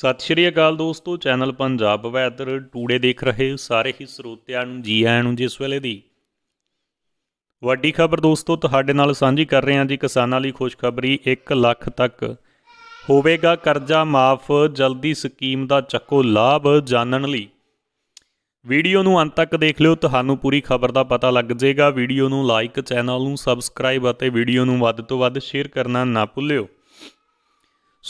ਸਤਿ ਸ਼੍ਰੀ ਅਕਾਲ ਦੋਸਤੋ channel Punjab weather today ਦੇਖ ਰਹੇ ਸਾਰੇ ਹੀ ਸਰੋਤਿਆਂ ਨੂੰ ਜੀ ਆਇਆਂ ਨੂੰ ਜਿਸ ਵੇਲੇ ਦੀ ਵੱਡੀ ਖਬਰ ਦੋਸਤੋ ਤੁਹਾਡੇ ਨਾਲ ਸਾਂਝੀ ਕਰ ਰਹੇ ਹਾਂ ਜੀ ਕਿਸਾਨਾਂ ਲਈ ਖੁਸ਼ਖਬਰੀ 1 ਲੱਖ ਤੱਕ ਹੋਵੇਗਾ ਕਰਜ਼ਾ ਮਾਫ ਜਲਦੀ ਸਕੀਮ ਦਾ ਚੱਕੋ ਲਾਭ ਜਾਣਨ ਲਈ ਵੀਡੀਓ ਨੂੰ ਅੰਤ ਤੱਕ ਦੇਖ ਲਿਓ ਤੁਹਾਨੂੰ ਪੂਰੀ ਖਬਰ ਦਾ ਪਤਾ ਲੱਗ ਜਾਏਗਾ ਵੀਡੀਓ ਨੂੰ ਲਾਈਕ ਚੈਨਲ ਨੂੰ ਸਬਸਕ੍ਰਾਈਬ ਅਤੇ ਵੀਡੀਓ ਨੂੰ ਵੱਧ ਤੋਂ ਵੱਧ ਸ਼ੇਅਰ ਕਰਨਾ ਨਾ ਭੁੱਲਿਓ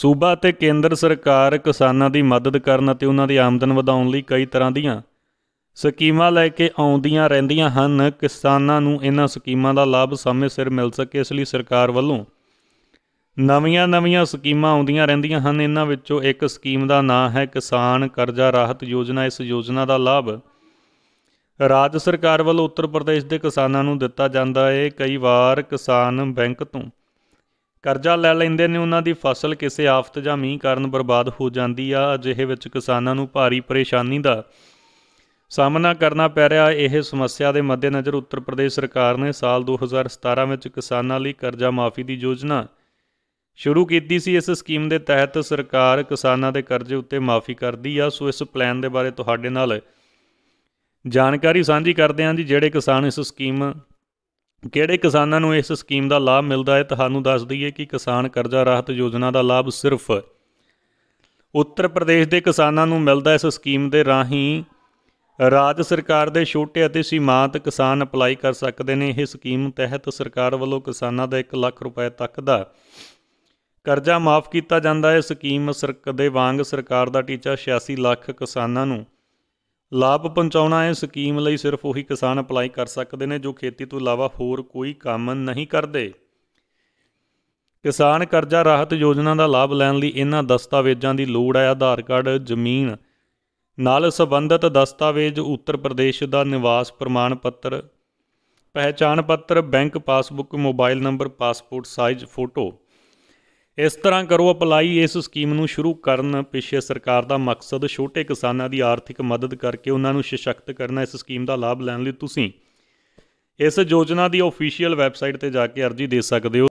ਸੂਬਾ ਅਤੇ ਕੇਂਦਰ ਸਰਕਾਰ ਕਿਸਾਨਾਂ ਦੀ ਮਦਦ ਕਰਨ ਅਤੇ ਉਹਨਾਂ ਦੀ ਆਮਦਨ ਵਧਾਉਣ ਲਈ ਕਈ ਤਰ੍ਹਾਂ ਦੀਆਂ ਸਕੀਮਾਂ ਲੈ ਕੇ ਆਉਂਦੀਆਂ ਰਹਿੰਦੀਆਂ ਹਨ ਕਿਸਾਨਾਂ ਨੂੰ ਇਹਨਾਂ ਸਕੀਮਾਂ ਦਾ ਲਾਭ ਸਮੇਂ ਸਿਰ ਮਿਲ ਸਕੇ ਇਸ ਲਈ ਸਰਕਾਰ ਵੱਲੋਂ ਨਵੀਆਂ-ਨਵੀਆਂ ਸਕੀਮਾਂ ਆਉਂਦੀਆਂ ਰਹਿੰਦੀਆਂ ਹਨ ਇਹਨਾਂ ਵਿੱਚੋਂ ਇੱਕ ਸਕੀਮ ਦਾ ਨਾਂ ਹੈ ਕਿਸਾਨ ਕਰਜ਼ਾ ਰਾਹਤ ਯੋਜਨਾ ਇਸ ਯੋਜਨਾ ਦਾ ਲਾਭ ਰਾਜ ਸਰਕਾਰ ਵੱਲੋਂ ਉੱਤਰ ਪ੍ਰਦੇਸ਼ ਦੇ ਕਿਸਾਨਾਂ ਨੂੰ ਦਿੱਤਾ ਜਾਂਦਾ ਹੈ ਕਈ ਵਾਰ ਕਿਸਾਨ ਬੈਂਕ ਤੋਂ ਕਰਜ਼ਾ ਲੈ ਲੈਂਦੇ ਨੇ ਉਹਨਾਂ ਦੀ ਫਸਲ ਕਿਸੇ ਆਫਤ ਜਾਂ ਮੀਂਹ ਕਾਰਨ ਬਰਬਾਦ ਹੋ ਜਾਂਦੀ ਆ ਅਜਿਹੇ ਵਿੱਚ ਕਿਸਾਨਾਂ ਨੂੰ ਭਾਰੀ ਪਰੇਸ਼ਾਨੀ ਦਾ ਸਾਹਮਣਾ ਕਰਨਾ ਪੈ ਰਿਹਾ ਇਹ ਸਮੱਸਿਆ ਦੇ ਮੱਦੇਨਜ਼ਰ ਉੱਤਰ ਪ੍ਰਦੇਸ਼ ਸਰਕਾਰ ਨੇ ਸਾਲ 2017 ਵਿੱਚ ਕਿਸਾਨਾਂ ਲਈ ਕਰਜ਼ਾ ਮਾਫੀ ਦੀ ਯੋਜਨਾ ਸ਼ੁਰੂ ਕੀਤੀ ਸੀ ਇਸ ਸਕੀਮ ਦੇ ਤਹਿਤ ਸਰਕਾਰ ਕਿਸਾਨਾਂ ਦੇ ਕਰਜ਼ੇ ਉੱਤੇ ਮਾਫੀ ਕਰਦੀ ਆ ਸੋ ਇਸ ਪਲਾਨ ਦੇ ਬਾਰੇ ਤੁਹਾਡੇ ਨਾਲ ਜਾਣਕਾਰੀ ਸਾਂਝੀ ਕਰਦੇ ਹਾਂ ਜੀ ਜਿਹੜੇ ਕਿਸਾਨ ਇਸ ਸਕੀਮ ਕਿਹੜੇ ਕਿਸਾਨਾਂ ਨੂੰ ਇਸ ਸਕੀਮ ਦਾ ਲਾਭ ਮਿਲਦਾ ਹੈ ਤੁਹਾਨੂੰ ਦੱਸ ਦਈਏ ਕਿ ਕਿਸਾਨ ਕਰਜ਼ਾ ਰਾਹਤ ਯੋਜਨਾ ਦਾ ਲਾਭ ਸਿਰਫ ਉੱਤਰ ਪ੍ਰਦੇਸ਼ ਦੇ ਕਿਸਾਨਾਂ ਨੂੰ ਮਿਲਦਾ ਇਸ ਸਕੀਮ ਦੇ ਰਾਹੀਂ ਰਾਜ ਸਰਕਾਰ ਦੇ ਛੋਟੇ ਅਤੇ ਸੀਮਾਂਤ ਕਿਸਾਨ ਅਪਲਾਈ ਕਰ ਸਕਦੇ ਨੇ ਇਹ ਸਕੀਮ ਤਹਿਤ ਸਰਕਾਰ ਵੱਲੋਂ ਕਿਸਾਨਾਂ ਦਾ 1 ਲੱਖ ਰੁਪਏ ਤੱਕ ਦਾ ਕਰਜ਼ਾ ਮਾਫ ਕੀਤਾ ਜਾਂਦਾ ਹੈ ਸਕੀਮ ਸਰਕ ਦੇ ਵਾਂਗ ਸਰਕਾਰ ਦਾ ਟੀਚਾ 86 ਲੱਖ ਕਿਸਾਨਾਂ ਨੂੰ ਲਾਭ ਪਹੁੰਚਾਉਣਾ ਹੈ ਸਕੀਮ ਲਈ ਸਿਰਫ ਉਹੀ ਕਿਸਾਨ ਅਪਲਾਈ ਕਰ ਸਕਦੇ ਨੇ ਜੋ ਖੇਤੀ ਤੋਂ ਇਲਾਵਾ ਹੋਰ ਕੋਈ ਕੰਮ ਨਹੀਂ ਕਰਦੇ ਕਿਸਾਨ ਕਰਜ਼ਾ ਰਾਹਤ ਯੋਜਨਾ ਦਾ ਲਾਭ ਲੈਣ ਲਈ ਇਹਨਾਂ ਦਸਤਾਵੇਜ਼ਾਂ ਦੀ ਲੋੜ ਹੈ ਆਧਾਰ ਕਾਰਡ ਜ਼ਮੀਨ ਨਾਲ ਸੰਬੰਧਿਤ ਦਸਤਾਵੇਜ਼ ਉੱਤਰ ਪ੍ਰਦੇਸ਼ ਦਾ ਨਿਵਾਸ ਪ੍ਰਮਾਣ ਪੱਤਰ ਪਹਿਚਾਣ ਪੱਤਰ bank passbook mobile number passport size photo ਇਸ ਤਰ੍ਹਾਂ ਕਰੋ ਅਪਲਾਈ ਇਸ ਸਕੀਮ ਨੂੰ ਸ਼ੁਰੂ ਕਰਨ ਪਿੱਛੇ ਸਰਕਾਰ ਦਾ ਮਕਸਦ ਛੋਟੇ ਕਿਸਾਨਾਂ ਦੀ ਆਰਥਿਕ ਮਦਦ ਕਰਕੇ ਉਹਨਾਂ ਨੂੰ ਸਸ਼ਕਤ ਕਰਨਾ ਇਸ ਸਕੀਮ ਦਾ ਲਾਭ ਲੈਣ ਲਈ ਤੁਸੀਂ ਇਸ ਯੋਜਨਾ ਦੀ ਅਫੀਸ਼ੀਅਲ ਵੈਬਸਾਈਟ ਤੇ ਜਾ ਕੇ ਅਰਜ਼ੀ ਦੇ ਸਕਦੇ ਹੋ